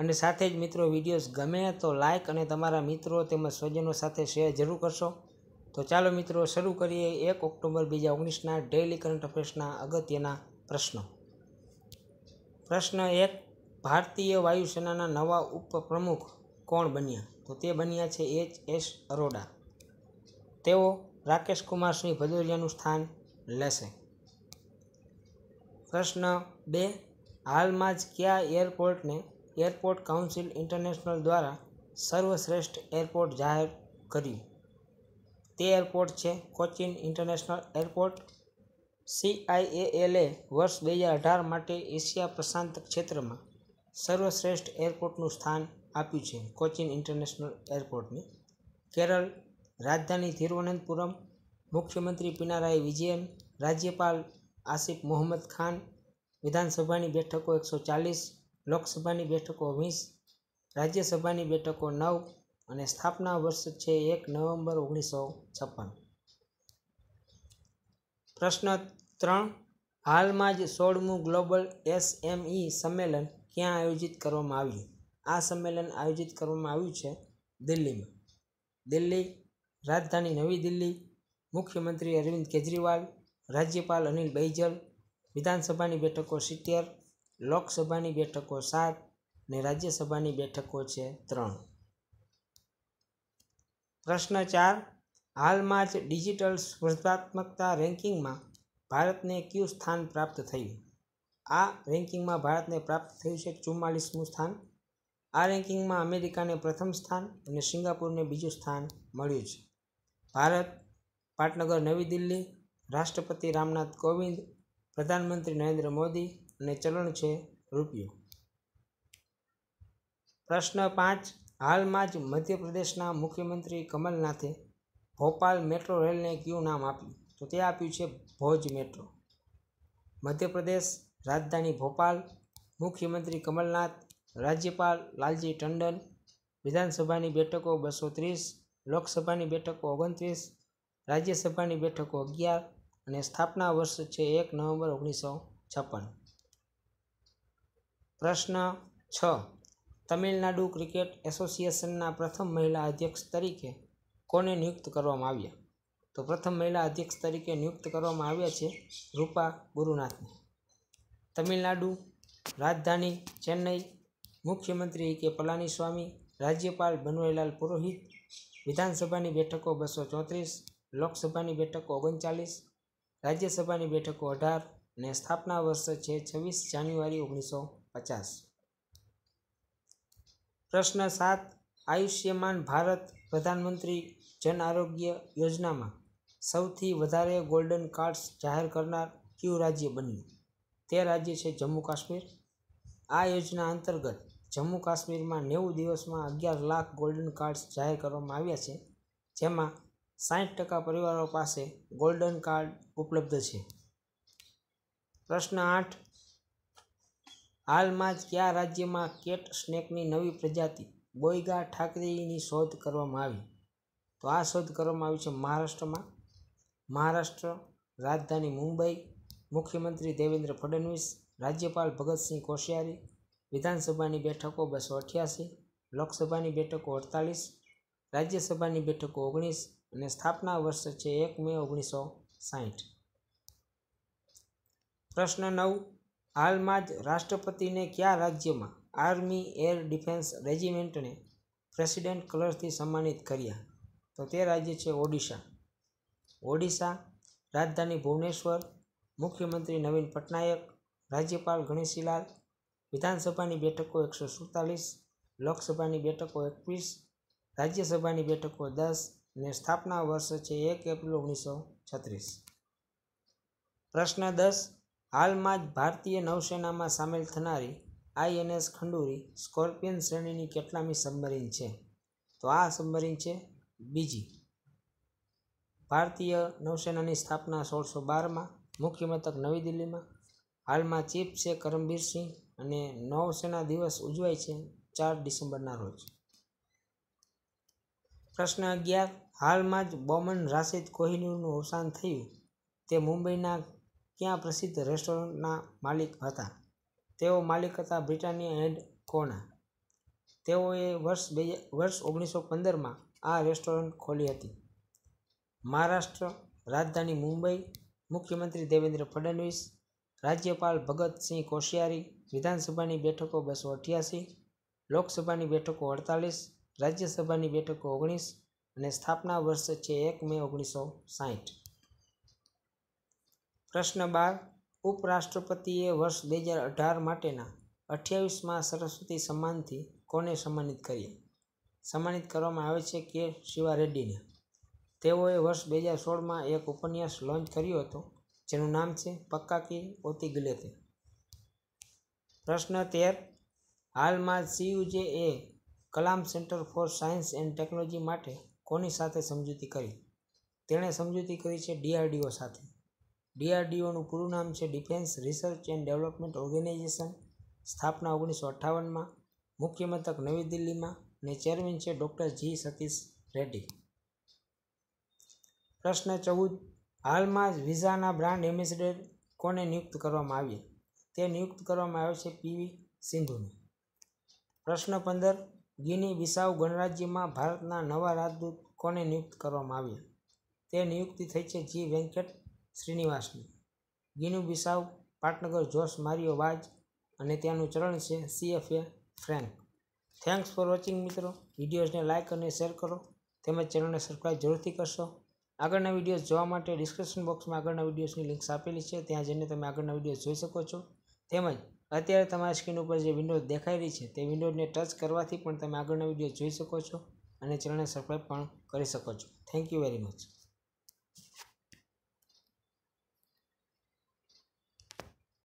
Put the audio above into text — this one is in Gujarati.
અને સાથે જ મિત્રો વિડીયોઝ ગમે તો લાઇક અને તમારા મિત્રો તેમજ સ્વજનો સાથે શેર જરૂર કરશો તો ચાલો મિત્રો શરૂ કરીએ એક ઓક્ટોબર બીજા ઓગણીસના ડેઇલી કરંટ અફેર્સના અગત્યના પ્રશ્નો પ્રશ્ન એક ભારતીય વાયુસેનાના નવા ઉપપ્રમુખ કોણ બન્યા તો તે બન્યા છે એચ એસ અરોડા તેઓ રાકેશ કુમાર સિંહ ભદૌરિયાનું સ્થાન લેશે પ્રશ્ન બે હાલમાં જ કયા એરપોર્ટને એરપોર્ટ કાઉન્સિલ ઇન્ટરનેશનલ દ્વારા સર્વશ્રેષ્ઠ એરપોર્ટ જાહેર કર્યું તે એરપોર્ટ છે કોચીન ઇન્ટરનેશનલ એરપોર્ટ સીઆઈએએલએ વર્ષ બે હજાર અઢાર માટે એશિયા પ્રશાંત ક્ષેત્રમાં સર્વશ્રેષ્ઠ એરપોર્ટનું સ્થાન આપ્યું છે કોચીન ઇન્ટરનેશનલ એરપોર્ટને કેરળ રાજધાની તિરુવનંતપુરમ મુખ્યમંત્રી પિનારાય વિજયન રાજ્યપાલ આસિફ મોહમ્મદ ખાન વિધાનસભાની બેઠકો એકસો ચાલીસ લોકસભાની બેઠકો વીસ રાજ્યસભાની બેઠકો નવ અને સ્થાપના વર્ષ છે એક નવેમ્બર ઓગણીસો છપ્પન પ્રશ્ન ત્રણ હાલમાં જ સોળમું ગ્લોબલ એસએમઈ સંમેલન ક્યાં આયોજિત કરવામાં આવ્યું આ સંમેલન આયોજિત કરવામાં આવ્યું છે દિલ્હીમાં દિલ્હી રાજધાની નવી દિલ્હી મુખ્યમંત્રી અરવિંદ કેજરીવાલ રાજ્યપાલ અનિલ બૈજલ વિધાનસભાની બેઠકો સિત્તેર લોકસભાની બેઠકો સાત ને રાજ્યસભાની બેઠકો છે ત્રણ પ્રશ્ન ચાર હાલમાં જ ડિજિટલ સ્પર્ધાત્મકતા રેન્કિંગમાં ભારતને કયું સ્થાન પ્રાપ્ત થયું આ રેન્કિંગમાં ભારતને પ્રાપ્ત થયું છે ચુમ્માલીસમું સ્થાન આ રેન્કિંગમાં અમેરિકાને પ્રથમ સ્થાન અને સિંગાપુરને બીજું સ્થાન મળ્યું છે ભારત પાટનગર નવી દિલ્હી રાષ્ટ્રપતિ રામનાથ કોવિંદ પ્રધાનમંત્રી નરેન્દ્ર મોદી અને ચલણ છે રૂપિયો પ્રશ્ન પાંચ હાલમાં જ મધ્યપ્રદેશના મુખ્યમંત્રી કમલનાથે ભોપાલ મેટ્રો રેલને કયું નામ આપ્યું તો તે આપ્યું છે ભોજ મેટ્રો મધ્યપ્રદેશ રાજધાની ભોપાલ મુખ્યમંત્રી કમલનાથ રાજ્યપાલ લાલજી ટંડન વિધાનસભાની બેઠકો બસો ત્રીસ લોકસભાની બેઠકો ઓગણત્રીસ રાજ્યસભાની બેઠકો અગિયાર અને સ્થાપના વર્ષ છે એક નવેમ્બર ઓગણીસો છપ્પન પ્રશ્ન છ તમિલનાડુ ક્રિકેટ એસોસિએશનના પ્રથમ મહિલા અધ્યક્ષ તરીકે કોને નિયુક્ત કરવામાં આવ્યા તો પ્રથમ મહિલા અધ્યક્ષ તરીકે નિયુક્ત કરવામાં આવ્યા છે રૂપા ગુરુનાથને તમિલનાડુ રાજધાની ચેન્નઈ મુખ્યમંત્રી કે પલાનીસ્વામી રાજ્યપાલ બનવારીલાલ પુરોહિત વિધાનસભાની બેઠકો બસો ચોત્રીસ લોકસભાની બેઠકો ઓગણચાલીસ રાજ્યસભાની બેઠકો અઢાર ને સ્થાપના વર્ષ છે છવ્વીસ જાન્યુઆરી ઓગણીસો પચાસ પ્રશ્ન સાત આયુષ્યમાન ભારત પ્રધાનમંત્રી જન આરોગ્ય યોજનામાં સૌથી વધારે ગોલ્ડન કાર્ડ્સ જાહેર કરનાર કયું રાજ્ય બન્યું તે રાજ્ય છે જમ્મુ કાશ્મીર આ યોજના અંતર્ગત જમ્મુ કાશ્મીરમાં નેવું દિવસમાં અગિયાર લાખ ગોલ્ડન કાર્ડ્સ જાહેર કરવામાં આવ્યા છે જેમાં સાઠ ટકા પરિવારો પાસે ગોલ્ડન કાર્ડ ઉપલબ્ધ છે પ્રશ્ન આઠ હાલમાં જ કયા રાજ્યમાં કેટ સ્નેકની નવી પ્રજાતિ બોયગા ઠાકરેની શોધ કરવામાં આવી તો આ શોધ કરવામાં આવી છે મહારાષ્ટ્રમાં મહારાષ્ટ્ર રાજધાની મુંબઈ મુખ્યમંત્રી દેવેન્દ્ર ફડણવીસ રાજ્યપાલ ભગતસિંહ કોશિયારી વિધાનસભાની બેઠકો બસો અઠ્યાસી લોકસભાની બેઠકો અડતાલીસ રાજ્યસભાની બેઠકો ઓગણીસ અને સ્થાપના વર્ષ છે એક મે ઓગણીસો સાહીઠ પ્રશ્ન નવ હાલમાં જ રાષ્ટ્રપતિને કયા રાજ્યમાં આર્મી એર ડિફેન્સ રેજિમેન્ટને પ્રેસિડેન્ટ કલર્સથી સન્માનિત કર્યા તો તે રાજ્ય છે ઓડિશા ઓડિશા રાજધાની ભુવનેશ્વર મુખ્યમંત્રી નવીન પટનાયક રાજ્યપાલ ગણેશીલાલ વિધાનસભાની બેઠકો એકસો સુડતાલીસ લોકસભાની બેઠકો એકવીસ રાજ્યસભાની બેઠકો દસ ને સ્થાપના વર્ષ છે એક એપ્રિલ ઓગણીસો છત્રીસ પ્રશ્ન દસ હાલમાં જ ભારતીય નૌસેનામાં સામેલ થનારી આઈએનએસ ખંડુરી સ્કોર્પિયન શ્રેણીની કેટલામી સબમરીન છે તો આ સબમરીન છે બીજી ભારતીય નૌસેનાની સ્થાપના સોળસો બારમાં મુખ્ય મથક નવી દિલ્હીમાં હાલમાં ચીફ છે કરમબીરસિંહ અને નૌસેના દિવસ ઉજવાય છે ચાર ડિસેમ્બરના રોજ પ્રશ્ન અગિયાર હાલમાં જ બોમન રાશિદ કોહિનૂરનું અવસાન થયું તે મુંબઈના ક્યાં પ્રસિદ્ધ રેસ્ટોરન્ટના માલિક હતા તેઓ માલિક હતા બ્રિટાનિયા એન્ડ કોના તેઓએ વર્ષ બે વર્ષ ઓગણીસો પંદરમાં આ રેસ્ટોરન્ટ ખોલી હતી મહારાષ્ટ્ર રાજધાની મુંબઈ મુખ્યમંત્રી દેવેન્દ્ર ફડણવીસ રાજ્યપાલ ભગતસિંહ કોશિયારી વિધાનસભાની બેઠકો બસો અઠ્યાસી લોકસભાની બેઠકો અડતાલીસ રાજ્યસભાની બેઠકો ઓગણીસ અને સ્થાપના વર્ષ છે એક મે ઓગણીસો સાહીઠ પ્રશ્ન બાર ઉપરાષ્ટ્રપતિએ વર્ષ બે હજાર અઢાર માટેના અઠ્યાવીસમાં સરસ્વતી સન્માનથી કોને સન્માનિત કર્યા સન્માનિત કરવામાં આવે છે કે શિવા રેડ્ડીને તેઓએ વર્ષ બે હજાર સોળમાં એક ઉપન્યાસ લોન્ચ કર્યો હતો જેનું નામ છે પક્કા કી ઓતી ગલેતે પ્રશ્ન તેર હાલમાં CUJ A Kalam centre for science and technology માટે કોની સાથે સમજૂતી કરી તેણે સમજૂતી કરી છે ડીઆરડીઓ સાથે ડીઆરડીઓનું પૂરું નામ છે defence research and development organisation સ્થાપના ઓગણીસો અઠ્ઠાવનમાં મુખ્ય મથક નવી દિલ્હીમાં અને ચેરમેન છે ડૉક્ટર જી સતીશ રેડ્ડી પ્રશ્ન ચૌદ હાલમાં જ વિઝાના બ્રાન્ડ એમ્બેસેડર કોને નિયુક્ત કરવામાં આવી તે નિયુક્ત કરવામાં આવ્યો છે પીવી સિંધુને પ્રશ્ન પંદર ગિની બિસાઉ ગણરાજ્યમાં ભારતના નવા રાજદૂત કોને નિયુક્ત કરવામાં આવ્યા તે નિયુક્તિ થઈ છે જી વેંકટ શ્રીનિવાસની ગિનુ બિસાવ પાટનગર જોશ મારિયો વાજ અને ત્યાંનું ચરણ છે CFA franc thanks for watching મિત્રો વિડીયોઝને લાઇક અને શેર કરો તેમજ ચેનલને સબસ્ક્રાઈબ જરૂરથી કરશો આગળના વિડીયોઝ જોવા માટે ડિસ્ક્રિપ્શન બોક્સમાં આગળના વિડીયોઝની લિંક્સ આપેલી છે ત્યાં જઈને તમે આગળના વિડીયોઝ જોઈ શકો છો તેમજ અત્યારે તમારી સ્ક્રીન ઉપર જે વિન્ડો દેખાઈ રહી છે તે વિન્ડોને ટચ કરવાથી પણ તમે આગળના વિડીયો જોઈ શકો છો અને ચેનલને સબસ્ક્રાઈબ પણ કરી શકો છો થેન્ક યુ વેરી મચ